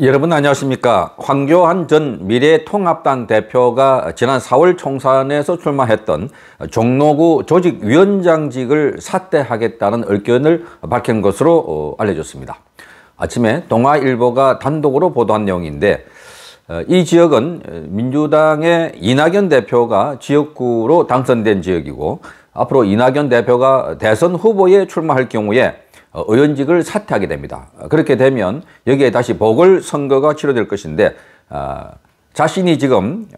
여러분 안녕하십니까 황교안 전 미래통합당 대표가 지난 4월 총선에서 출마했던 종로구 조직위원장직을 사퇴하겠다는 의견을 밝힌 것으로 어, 알려졌습니다 아침에 동아일보가 단독으로 보도한 내용인데 어, 이 지역은 민주당의 이낙연 대표가 지역구로 당선된 지역이고 앞으로 이낙연 대표가 대선 후보에 출마할 경우에 어, 의원직을 사퇴하게 됩니다. 어, 그렇게 되면 여기에 다시 보궐선거가 치러질 것인데 어, 자신이 지금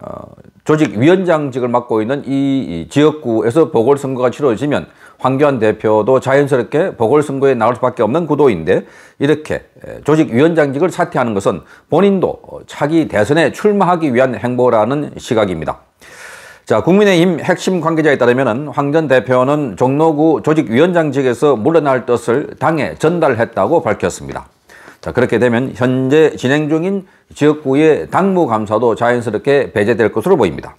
조직위원장직을 맡고 있는 이 지역구에서 보궐선거가 치러지면 황교안 대표도 자연스럽게 보궐선거에 나올 수밖에 없는 구도인데 이렇게 조직위원장직을 사퇴하는 것은 본인도 차기 대선에 출마하기 위한 행보라는 시각입니다. 자, 국민의힘 핵심 관계자에 따르면 황 전 대표는 종로구 조직위원장직에서 물러날 뜻을 당에 전달했다고 밝혔습니다. 자, 그렇게 되면 현재 진행 중인 지역구의 당무 감사도 자연스럽게 배제될 것으로 보입니다.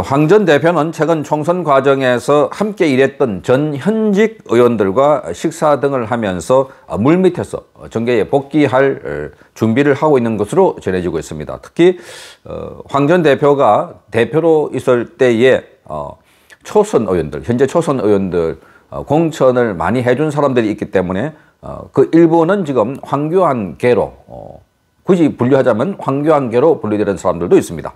황전 대표는 최근 총선 과정에서 함께 일했던 전 현직 의원들과 식사 등을 하면서 아, 물밑에서 정계에 복귀할 어, 준비를 하고 있는 것으로 전해지고 있습니다. 특히 어, 황전 대표가 대표로 있을 때에 어, 초선 의원들, 현재 초선 의원들 공천을 많이 해준 사람들이 있기 때문에 그 일부는 지금 황교안계로 굳이 분류하자면 황교안계로 분류되는 사람들도 있습니다.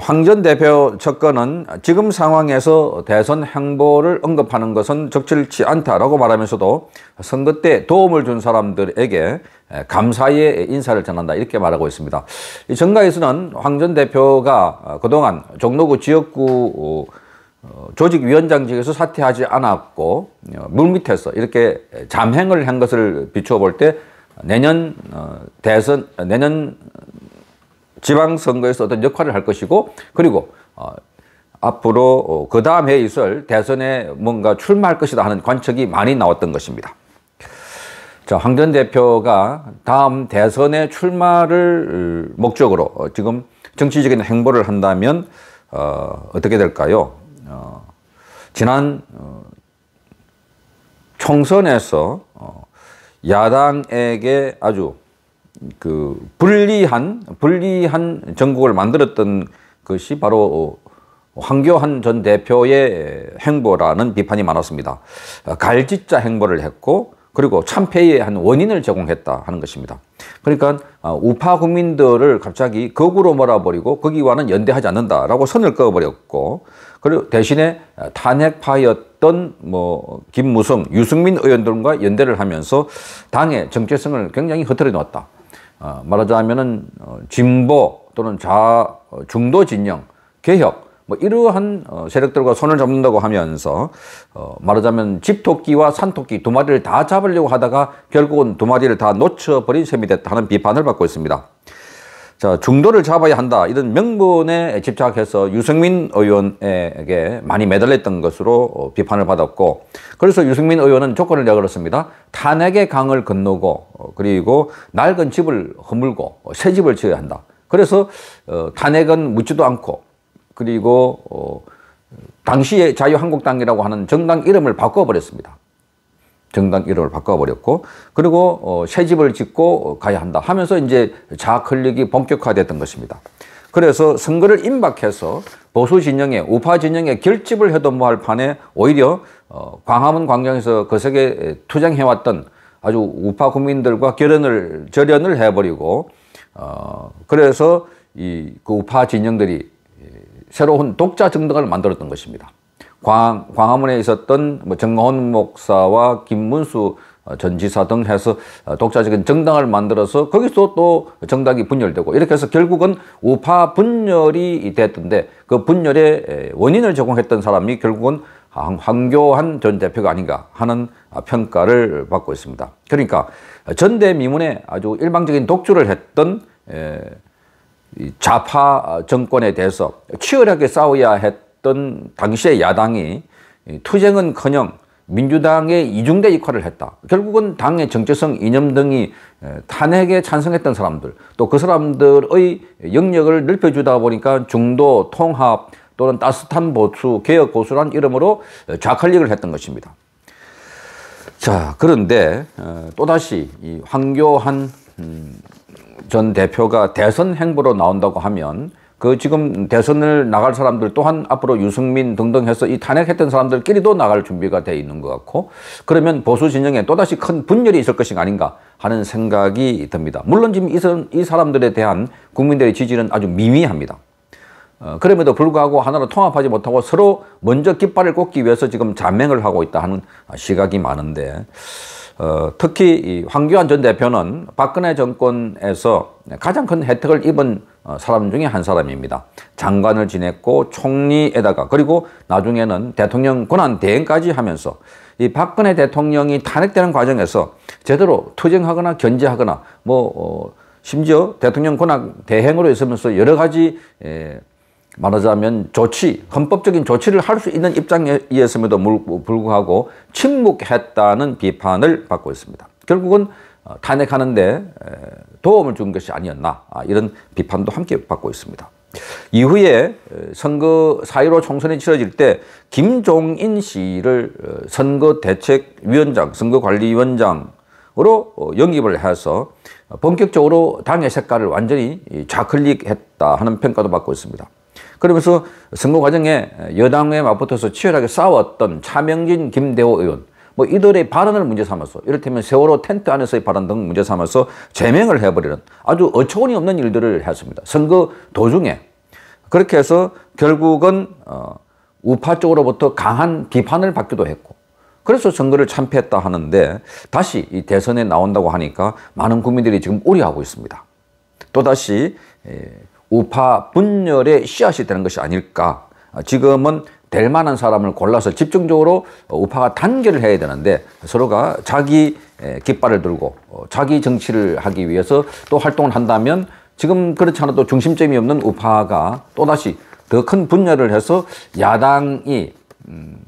황전 대표 접근은 지금 상황에서 대선 행보를 언급하는 것은 적절치 않다라고 말하면서도 선거 때 도움을 준 사람들에게 감사의 인사를 전한다 이렇게 말하고 있습니다. 이 정가에서는 황전 대표가 어, 그동안 종로구 지역구 어, 어, 조직위원장직에서 사퇴하지 않았고 물밑에서 이렇게 잠행을 한 것을 비추어 볼 때 내년 대선 내년 지방선거에서 어떤 역할을 할 것이고 그리고 어, 앞으로 어, 그 다음 해에 있을 대선에 뭔가 출마할 것이다 하는 관측이 많이 나왔던 것입니다. 자, 황전 대표가 다음 대선에 출마를 어, 목적으로 어, 지금 정치적인 행보를 한다면 어, 어떻게 될까요? 어, 지난 어, 총선에서 어, 야당에게 아주 그 분리한 분리한 전국을 만들었던 것이 바로 황교안 전 대표의 행보라는 비판이 많았습니다. 갈짓자 행보를 했고 그리고 참패의 한 원인을 제공했다 하는 것입니다. 그러니까 아, 우파 국민들을 갑자기 거구로 몰아버리고 거기와는 연대하지 않는다라고 선을 그어버렸고 그리고 대신에 탄핵파였던 뭐 김무성, 유승민 의원들과 연대를 하면서 당의 정체성을 굉장히 흐트려 놓았다. 어, 말하자면은 어, 진보 또는 좌 어, 중도 진영 개혁 뭐 이러한 세력들과 손을 잡는다고 하면서 말하자면 집토끼와 산토끼 두 마리를 다 잡으려고 하다가 결국은 두 마리를 다 놓쳐버린 셈이 됐다는 비판을 받고 있습니다. 자, 중도를 잡아야 한다. 이런 명분에 집착해서 유승민 의원에게 많이 매달렸던 것으로 비판을 받았고, 그래서 유승민 의원은 조건을 내걸었습니다. 탄핵의 강을 건너고, 그리고 낡은 집을 허물고, 새 집을 지어야 한다. 그래서, 어, 탄핵은 묻지도 않고, 그리고, 어, 당시에 자유한국당이라고 하는 정당 이름을 바꿔버렸습니다. 정당 1호를 바꿔버렸고 그리고 어, 새 집을 짓고 가야 한다 하면서 이제 좌 클릭이 본격화됐던 것입니다. 그래서 선거를 임박해서 보수 진영의 우파 진영의 결집을 해도모할 뭐 판에 오히려 어, 광화문 광장에서 거세게 그 투쟁해왔던 아주 우파 국민들과 결연을 절연을 해버리고 어, 그래서 이 그 우파 진영들이 예, 새로운 독자 정당을 만들었던 것입니다. 광, 화문에 있었던 뭐 정가원 목사와 김문수 어, 전 지사 등 해서 어, 독자적인 정당을 만들어서 거기서 또 정당이 분열되고 이렇게 해서 결국은 우파 분열이 됐던데 그 분열의 원인을 제공했던 사람이 결국은 황교안 전 대표가 아닌가 하는 아, 평가를 받고 있습니다. 그러니까 전대미문에 아주 일방적인 독주를 했던 좌파 정권에 대해서 치열하게 싸워야 했던 어떤 당시의 야당이 투쟁은커녕 민주당의 이중대 역할을 했다. 결국은 당의 정체성, 이념 등이 탄핵에 찬성했던 사람들, 또 그 사람들의 영역을 넓혀주다 보니까 중도, 통합, 또는 따뜻한 보수, 개혁 보수란 이름으로 좌칼릭을 했던 것입니다. 자, 그런데 어, 또다시 황교안 음, 전 대표가 대선 행보로 나온다고 하면 그 지금 대선을 나갈 사람들 또한 앞으로 유승민 등등 해서 이 탄핵했던 사람들끼리도 나갈 준비가 돼 있는 것 같고 그러면 보수 진영에 또다시 큰 분열이 있을 것이 아닌가 하는 생각이 듭니다. 물론 지금 이 사람들에 대한 국민들의 지지는 아주 미미합니다. 어, 그럼에도 불구하고 하나로 통합하지 못하고 서로 먼저 깃발을 꽂기 위해서 지금 자맹을 하고 있다 하는 시각이 많은데 어, 특히 황교안 전 대표는 박근혜 정권에서 가장 큰 혜택을 입은 어, 사람 중에 한 사람입니다. 장관을 지냈고 총리에다가 그리고 나중에는 대통령 권한 대행까지 하면서 이 박근혜 대통령이 탄핵되는 과정에서 제대로 투쟁하거나 견제하거나 뭐 어, 심지어 대통령 권한 대행으로 있으면서 여러 가지 에, 예, 말하자면 조치, 헌법적인 조치를 할 수 있는 입장이었음에도 불구하고 침묵했다는 비판을 받고 있습니다. 결국은 어, 탄핵하는데 도움을 준 것이 아니었나 아, 이런 비판도 함께 받고 있습니다. 이후에 선거 4.15 총선이 치러질 때 김종인 씨를 어, 선거대책위원장, 선거관리위원장으로 어, 영입을 해서 본격적으로 당의 색깔을 완전히 좌클릭했다 하는 평가도 받고 있습니다. 그러면서 선거 과정에 여당에 맞붙어서 치열하게 싸웠던 차명진, 김대호 의원 뭐 이들의 발언을 문제 삼아서 이를테면 세월호 텐트 안에서의 발언 등 문제 삼아서 제명을 해버리는 아주 어처구니 없는 일들을 했습니다. 선거 도중에 그렇게 해서 결국은 어, 우파 쪽으로부터 강한 비판을 받기도 했고 그래서 선거를 참패했다 하는데 다시 이 대선에 나온다고 하니까 많은 국민들이 지금 우려하고 있습니다. 또다시 예, 우파 분열의 씨앗이 되는 것이 아닐까 지금은 될 만한 사람을 골라서 집중적으로 우파가 단결을 해야 되는데 서로가 자기 깃발을 들고 어, 자기 정치를 하기 위해서 또 활동을 한다면 지금 그렇지 않아도 중심점이 없는 우파가 또다시 더 큰 분열을 해서 야당이 음,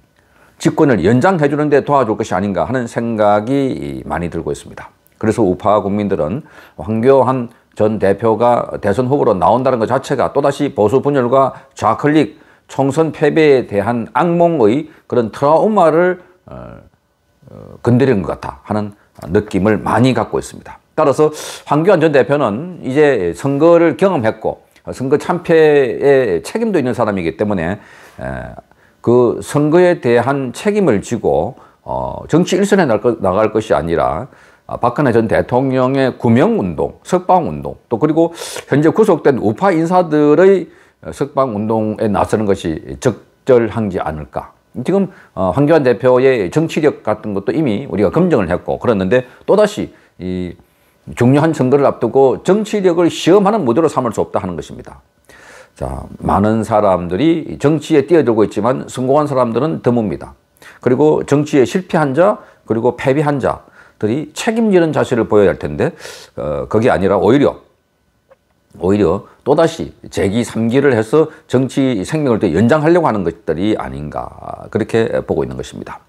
집권을 연장해 주는데 도와줄 것이 아닌가 하는 생각이 많이 들고 있습니다. 그래서 우파 국민들은 황교안 전 대표가 대선 후보로 나온다는 것 자체가 또다시 보수 분열과 좌클릭 총선 패배에 대한 악몽의 그런 트라우마를 어, 어, 건드리는 것 같다 하는 느낌을 많이 갖고 있습니다. 따라서 황교안 전 대표는 이제 선거를 경험했고 선거 참패에 책임도 있는 사람이기 때문에 그 선거에 대한 책임을 지고 어, 정치 일선에 나갈 것이 아니라 아, 박근혜 전 대통령의 구명운동, 석방운동 또 그리고 현재 구속된 우파 인사들의 어, 석방 운동에 나서는 것이 적절한지 않을까. 지금 어, 황교안 대표의 정치력 같은 것도 이미 우리가 검증을 했고 그랬는데 또다시 이 중요한 선거를 앞두고 정치력을 시험하는 무대로 삼을 수 없다 하는 것입니다. 자, 많은 사람들이 정치에 뛰어들고 있지만 성공한 사람들은 드뭅니다. 그리고 정치에 실패한 자, 그리고 패배한 자들이 책임지는 자세를 보여야 할 텐데, 어, 그게 아니라 오히려 오히려 또다시 재기 3기를 해서 정치 생명을 또 연장하려고 하는 것들이 아닌가 그렇게 보고 있는 것입니다.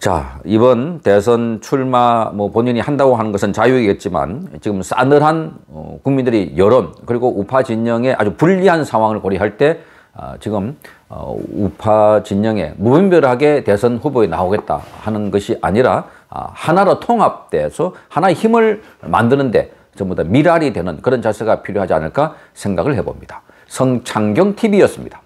자 이번 대선 출마 뭐 본인이 한다고 하는 것은 자유이겠지만 지금 싸늘한 어, 국민들이 여론 그리고 우파 진영의 아주 불리한 상황을 고려할 때 아, 지금 어, 우파 진영에 무분별하게 대선 후보에 나오겠다 하는 것이 아니라 아, 하나로 통합돼서 하나의 힘을 만드는데 전부 다 미랄이 되는 그런 자세가 필요하지 않을까 생각을 해봅니다. 성창경TV였습니다.